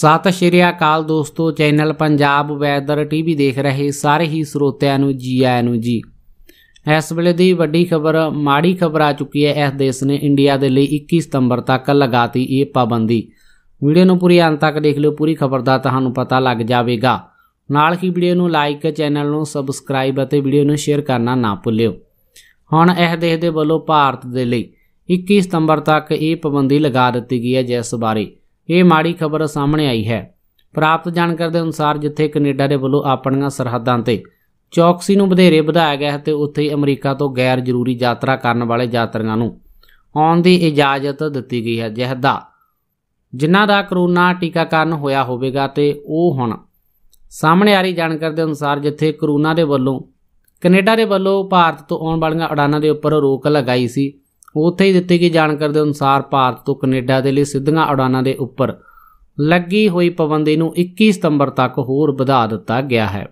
ਸਤਿ ਸ਼੍ਰੀ ਅਕਾਲ ਦੋਸਤੋ channel Punjab weather TV ਦੇਖ ਰਹੇ ਸਾਰੇ ਹੀ ਸਰੋਤਿਆਂ ਨੂੰ ਜੀ ਆਇਆਂ ਨੂੰ ਜੀ ਇਸ ਵੇਲੇ ਦੀ ਵੱਡੀ ਖਬਰ ਮਾੜੀ ਖਬਰ ਆ ਚੁੱਕੀ ਹੈ ਇਸ ਦੇਸ਼ ਨੇ ਇੰਡੀਆ ਦੇ ਲਈ 21 ਸਤੰਬਰ ਤੱਕ ਲਗਾਤੀ ਇਹ ਪਾਬੰਦੀ ਵੀਡੀਓ ਨੂੰ ਪੂਰੀ ਅੰਤ ਤੱਕ ਦੇਖ ਲਿਓ ਪੂਰੀ ਖਬਰ ਦਾ ਤੁਹਾਨੂੰ ਪਤਾ ਲੱਗ ਜਾਵੇਗਾ ਨਾਲ ਹੀ ਵੀਡੀਓ ਨੂੰ ਲਾਈਕ ਚੈਨਲ ਨੂੰ ਸਬਸਕ੍ਰਾਈਬ ਅਤੇ ਵੀਡੀਓ ਨੂੰ ਸ਼ੇਅਰ ਕਰਨਾ ਨਾ ਭੁੱਲਿਓ ਹੁਣ ਇਹ ਦੇਸ਼ ਦੇ ਵੱਲੋਂ ਭਾਰਤ ਦੇ ਲਈ 21 ਸਤੰਬਰ ਤੱਕ ਇਹ ਪਾਬੰਦੀ ਲਗਾ ਦਿੱਤੀ ਗਈ ਹੈ ਜਿਸ ਬਾਰੇ ਇਹ ਮਾੜੀ ਖਬਰ ਸਾਹਮਣੇ ਆਈ ਹੈ ਪ੍ਰਾਪਤ ਜਾਣਕਾਰੀ ਦੇ ਅਨੁਸਾਰ ਜਿੱਥੇ ਕੈਨੇਡਾ ਦੇ ਵੱਲੋਂ ਆਪਣੀਆਂ ਸਰਹੱਦਾਂ ਤੇ ਚੌਕਸੀ ਨੂੰ ਵਧੇਰੇ ਵਧਾਇਆ ਗਿਆ ਹੈ ਤੇ ਉੱਥੇ ਅਮਰੀਕਾ ਤੋਂ ਗੈਰ ਜ਼ਰੂਰੀ ਯਾਤਰਾ ਕਰਨ ਵਾਲੇ ਯਾਤਰੀਆਂ ਨੂੰ ਆਉਣ ਦੀ ਇਜਾਜ਼ਤ ਦਿੱਤੀ ਗਈ ਹੈ ਜਿਹਦਾ ਜਿਨ੍ਹਾਂ ਦਾ ਕਰੋਨਾ ਟੀਕਾਕਰਨ ਹੋਇਆ ਹੋਵੇਗਾ ਤੇ ਉਹ ਹੁਣ ਸਾਹਮਣੇ ਆ ਰਹੀ ਜਾਣਕਾਰੀ ਦੇ ਅਨੁਸਾਰ ਜਿੱਥੇ ਕਰੋਨਾ ਦੇ ਵੱਲੋਂ ਕੈਨੇਡਾ ਦੇ ਵੱਲੋਂ ਭਾਰਤ ਤੋਂ ਆਉਣ ਵਾਲੀਆਂ ਉਡਾਨਾਂ ਦੇ ਉੱਪਰ ਰੋਕ ਲਗਾਈ ਸੀ ਉੱਥੇ ਹੀ ਦਿੱਤੀ ਗਈ ਜਾਣਕਾਰੀ ਦੇ ਅਨੁਸਾਰ ਭਾਰਤ ਤੋਂ ਕੈਨੇਡਾ ਦੇ ਲਈ ਸਿੱਧੀਆਂ ਉਡਾਨਾਂ ਦੇ ਉੱਪਰ ਲੱਗੀ ਹੋਈ ਪਾਬੰਦੀ ਨੂੰ 21 ਸਤੰਬਰ ਤੱਕ ਹੋਰ ਵਧਾ ਦਿੱਤਾ ਗਿਆ ਹੈ